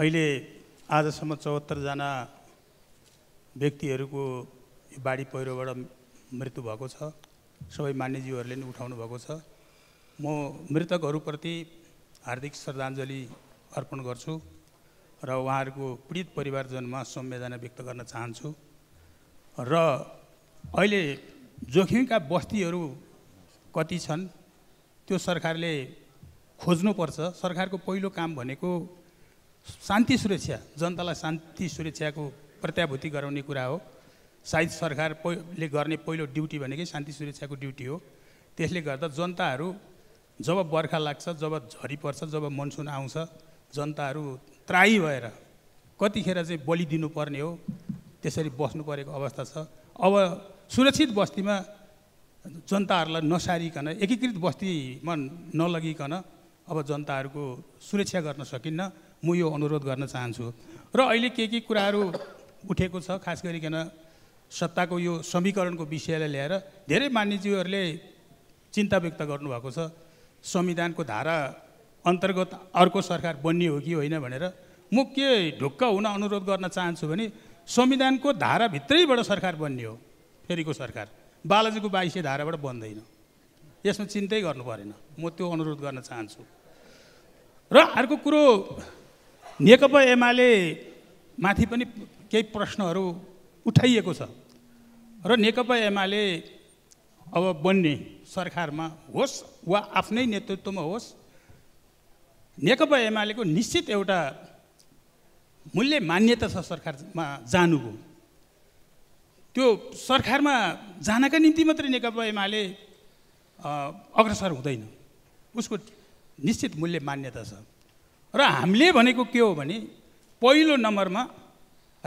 अहिले आजसम्म चौहत्तरजना व्यक्तिहरूको बाढी पहिरोबाट मृत्यु भएको छ सबै मान्यजीवहरूले नि उठाउनु भएको छ म मृतकहरूप्रति हार्दिक श्रद्धाञ्जली अर्पण गर्छु र उहाँहरूको पीडित परिवारजनमा संवेदना व्यक्त गर्न चाहन्छु र अहिले जोखिमका बस्तीहरू कति छन् त्यो सरकारले खोज्नुपर्छ सरकारको पहिलो काम भनेको शान्ति सुरक्षा जनतालाई शान्ति सुरक्षाको प्रत्याभूति गराउने कुरा हो सायद सरकार सरकारले गर्ने पहिलो ड्युटी भनेकै शान्ति सुरक्षाको ड्युटी हो त्यसले गर्दा जनताहरू जब बर्खा लाग्छ जब झरी पर्छ जब मनसुन आउँछ जनताहरू त्राही भएर कतिखेर चाहिँ बलिदिनुपर्ने हो त्यसरी बस्नु परेको अवस्था छ अब सुरक्षित बस्तीमा जनताहरूलाई नसारिकन एकीकृत बस्तीमा नलगिकन अब जनताहरूको सुरक्षा गर्न सकिन्न म यो अनुरोध गर्न चाहन्छु र अहिले के के कुराहरू उठेको छ खास गरिकन सत्ताको यो समीकरणको विषयलाई ल्याएर धेरै मान्यज्यूहरूले चिन्ता व्यक्त गर्नुभएको छ संविधानको धारा अन्तर्गत अर्को सरकार बन्ने हो कि होइन भनेर म के ढुक्क हुन अनुरोध गर्न चाहन्छु भने संविधानको धाराभित्रैबाट सरकार बन्ने हो फेरिको सरकार बालाजीको बाइसे धाराबाट बन्दैन यसमा चिन्तै गर्नु परेन म त्यो अनुरोध गर्न चाहन्छु र अर्को कुरो नेकपा एमाले माथि पनि केही प्रश्नहरू उठाइएको छ र नेकपा एमाले अब बन्ने सरकारमा होस् वा आफ्नै नेतृत्वमा होस् नेकपा एमालेको निश्चित एउटा मूल्य मान्यता छ सरकारमा जानुको त्यो सरकारमा जानका निम्ति मात्रै नेकपा एमाले अग्रसर हुँदैन उसको निश्चित मूल्य मान्यता छ र हामीले भनेको के हो भने पहिलो नम्बरमा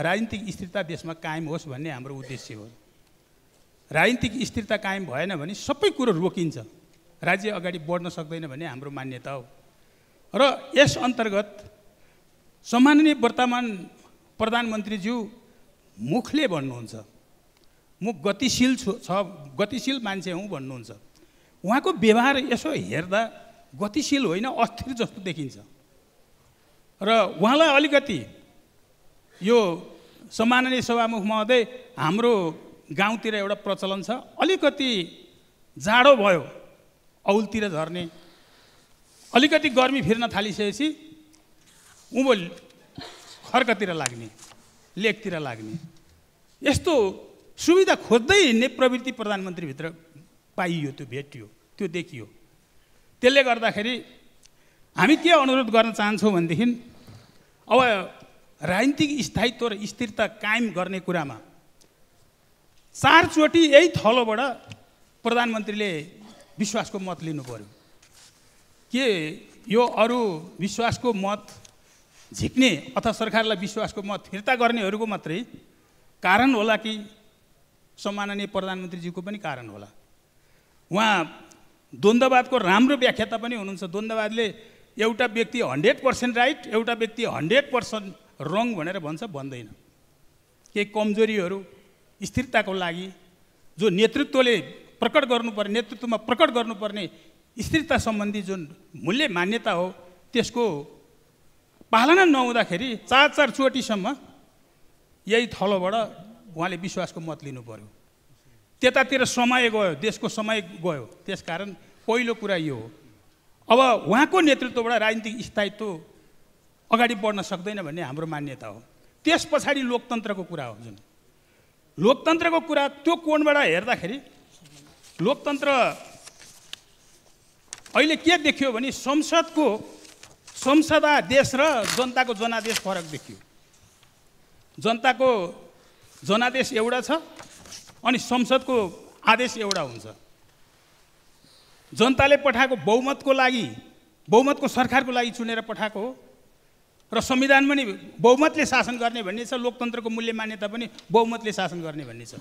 राजनीतिक स्थिरता देशमा कायम होस् भन्ने हाम्रो उद्देश्य हो राजनीतिक स्थिरता कायम भएन भने सबै कुरो रोकिन्छ राज्य अगाडि बढ्न सक्दैन भन्ने हाम्रो मान्यता हो र यस अन्तर्गत सम्माननीय वर्तमान प्रधानमन्त्रीज्यू मुखले भन्नुहुन्छ म गतिशील छु छ गतिशील मान्छे हुँ भन्नुहुन्छ उहाँको व्यवहार यसो हेर्दा गतिशील होइन अस्थिर जस्तो देखिन्छ र उहाँलाई अलिकति यो सम्माननीय सभामुख महोदय हाम्रो गाउँतिर एउटा प्रचलन छ अलिकति जाडो भयो औलतिर झर्ने अलिकति गर्मी फिर्न थालिसकेपछि उँभो खर्कतिर लाग्ने लेकतिर लाग्ने यस्तो सुविधा खोज्दै हिँड्ने प्रवृत्ति प्रधानमन्त्रीभित्र पाइयो त्यो भेटियो त्यो देखियो त्यसले गर्दाखेरि हामी के अनुरोध गर्न चाहन्छौँ भनेदेखि अब राजनीतिक स्थायित्व र स्थिरता कायम गर्ने कुरामा चारचोटि यही थलोबाट प्रधानमन्त्रीले विश्वासको मत लिनु पऱ्यो के यो अरू विश्वासको मत झिक्ने अथवा सरकारलाई विश्वासको मत फिर्ता गर्नेहरूको मात्रै कारण होला कि सम्माननीय प्रधानमन्त्रीजीको पनि कारण होला उहाँ द्वन्द्ववादको राम्रो व्याख्याता पनि हुनुहुन्छ द्वन्द्ववादले एउटा व्यक्ति हन्ड्रेड पर्सेन्ट राइट एउटा व्यक्ति हन्ड्रेड पर्सेन्ट रङ भनेर भन्छ भन्दैन केही कमजोरीहरू स्थिरताको लागि जो नेतृत्वले प्रकट गर्नुपर्ने नेतृत्वमा प्रकट गर्नुपर्ने स्थिरता सम्बन्धी जुन मूल्य मान्यता हो त्यसको पालना नहुँदाखेरि चार चार चोटिसम्म यही थलोबाट उहाँले विश्वासको मत लिनु पऱ्यो त्यतातिर समय गयो देशको समय गयो त्यसकारण पहिलो कुरा यो हो अब उहाँको नेतृत्वबाट राजनीतिक स्थायित्व अगाडि बढ्न सक्दैन भन्ने हाम्रो मान्यता हो त्यस पछाडि लोकतन्त्रको कुरा हो जुन लोकतन्त्रको कुरा त्यो कोणबाट हेर्दाखेरि लोकतन्त्र अहिले के देखियो भने संसदको संसदा देश र जनताको जनादेश फरक देखियो जनताको जनादेश एउटा छ अनि संसदको आदेश एउटा हुन्छ जनताले पठाएको बहुमतको लागि बहुमतको सरकारको लागि चुनेर पठाएको हो र संविधान पनि बहुमतले शासन गर्ने भन्ने छ लोकतन्त्रको मूल्य मान्यता पनि बहुमतले शासन गर्ने भन्ने छ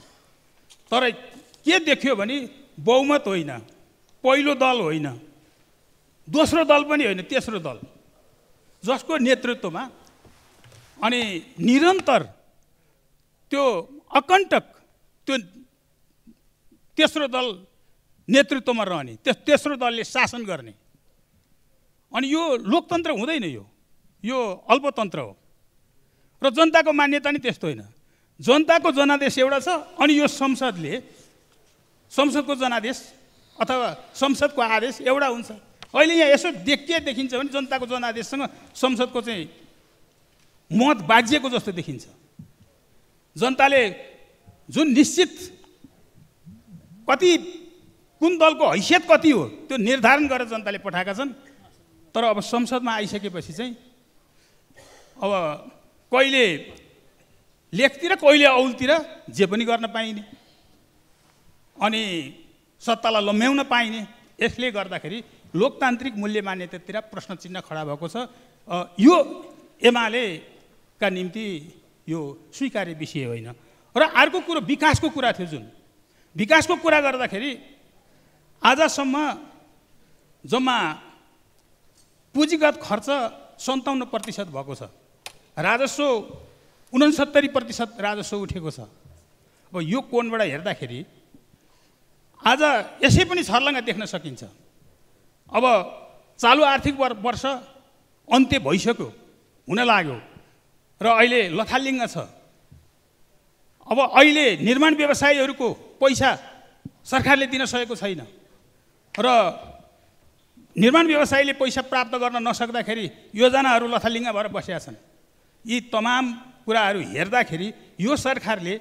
तर के देखियो भने बहुमत होइन पहिलो दल होइन दोस्रो दल पनि होइन तेस्रो दल जसको नेतृत्वमा अनि निरन्तर त्यो अकण्टक त्यो तेस्रो दल नेतृत्वमा रहने त्यस तेस्रो दलले शासन गर्ने अनि यो लोकतन्त्र हुँदैन यो यो अल्पतन्त्र हो र जनताको मान्यता नै त्यस्तो होइन जनताको जनादेश एउटा छ अनि यो संसदले संसदको जनादेश अथवा संसदको आदेश एउटा हुन्छ अहिले यहाँ यसो देखिए देखिन्छ भने जनताको जनादेशसँग संसदको चाहिँ मत बाजिएको जस्तो देखिन्छ जनताले जुन निश्चित कति कुन दलको हैसियत कति हो त्यो निर्धारण गरेर जनताले पठाएका छन् तर अब संसदमा आइसकेपछि चाहिँ अब कहिले लेखतिर कहिले औलतिर जे पनि गर्न पाइने अनि सत्तालाई लम्ब्याउन पाइने यसले गर्दाखेरि लोकतान्त्रिक मूल्य मान्यतातिर प्रश्न चिन्ह खडा भएको छ यो एमालेका निम्ति यो स्वीकार्य विषय होइन र अर्को कुरो विकासको कुरा थियो जुन विकासको कुरा गर्दाखेरि आजसम्म जम्मा पुँजीगत खर्च सन्ताउन्न प्रतिशत भएको छ राजस्व उनसत्तरी प्रतिशत राजस्व उठेको छ अब यो कोणबाट हेर्दाखेरि आज यसै पनि छर्लङ्ग देख्न सकिन्छ अब चालु आर्थिक वर्ष अन्त्य भइसक्यो हुन लाग्यो र अहिले लथालिङ्ग छ अब अहिले निर्माण व्यवसायहरूको पैसा सरकारले दिन सकेको छैन र निर्माण व्यवसायले पैसा प्राप्त गर्न नसक्दाखेरि योजनाहरू लथालिङ्ग भएर बसेका छन् यी तमाम कुराहरू हेर्दाखेरि यो सरकारले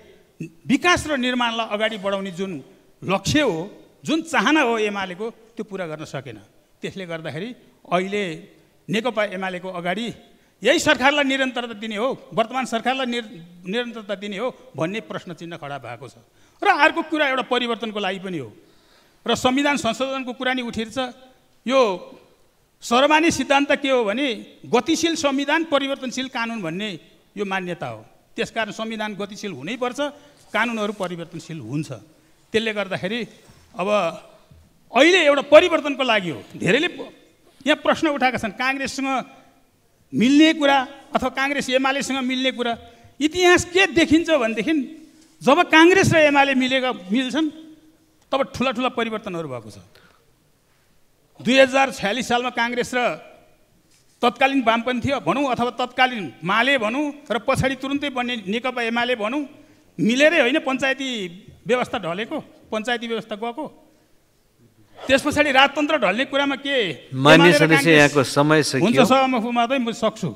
विकास र निर्माणलाई अगाडि बढाउने जुन लक्ष्य हो जुन चाहना हो एमालेको त्यो पुरा गर्न सकेन त्यसले गर्दाखेरि अहिले नेकपा एमालेको अगाडि यही सरकारलाई निरन्तरता दिने हो वर्तमान सरकारलाई निर निरन्तरता दिने हो भन्ने प्रश्न चिन्ह खडा भएको छ र अर्को कुरा एउटा परिवर्तनको लागि पनि हो र संविधान संशोधनको कुरा नि उठिर्छ यो सर्वमान्य सिद्धान्त के हो भने गतिशील संविधान परिवर्तनशील कानुन भन्ने यो मान्यता हो त्यसकारण संविधान गतिशील हुनैपर्छ कानुनहरू परिवर्तनशील हुन्छ त्यसले गर्दाखेरि अब अहिले एउटा परिवर्तनको लागि हो धेरैले यहाँ प्रश्न उठाएका छन् काङ्ग्रेससँग मिल्ने कुरा अथवा काङ्ग्रेस एमालेसँग मिल्ने कुरा इतिहास के देखिन्छ भनेदेखि जब काङ्ग्रेस र एमाले मिलेका मिल्छन् तब ठुला ठुला परिवर्तनहरू भएको छ दुई हजार छयालिस सालमा काङ्ग्रेस र तत्कालीन वामपन्थी भनौँ अथवा तत्कालीन माले भनौँ र पछाडि तुरुन्तै बन्ने नेकपा एमाले भनौँ मिलेरै होइन पञ्चायती व्यवस्था ढलेको पञ्चायती व्यवस्था गएको त्यस पछाडि राजतन्त्र ढल्ने कुरामा के मान्य सदस्य यहाँको समय सकियो हुन्छ सभामुखमा चाहिँ म सक्छु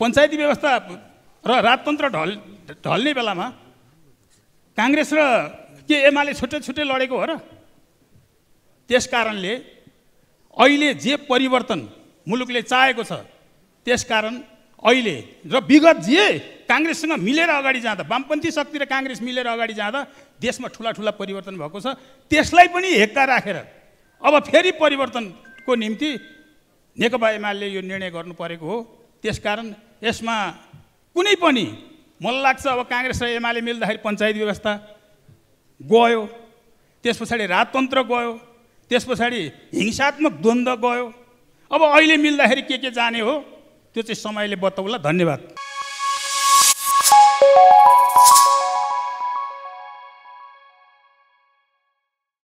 पञ्चायती व्यवस्था र राजतन्त्र ढल ढल्ने बेलामा काङ्ग्रेस र के एमाले छुट्टै छुट्टै लडेको हो र त्यस कारणले अहिले जे परिवर्तन मुलुकले चाहेको छ त्यस कारण अहिले र विगत जे काङ्ग्रेससँग मिलेर अगाडि जाँदा वामपन्थी शक्ति र काङ्ग्रेस मिलेर अगाडि जाँदा देशमा ठुला ठुला परिवर्तन भएको छ त्यसलाई पनि हेक्का राखेर अब फेरि परिवर्तनको निम्ति नेकपा एमाले यो निर्णय गर्नु परेको हो त्यसकारण यसमा कुनै पनि मलाई लाग्छ अब काङ्ग्रेस र एमाले मिल्दाखेरि पञ्चायत व्यवस्था गयो त्यस पछाडि राजतन्त्र गयो त्यस पछाडि हिंसात्मक द्वन्द्व गयो अब अहिले मिल्दाखेरि के के जाने हो त्यो चाहिँ समयले बताउला धन्यवाद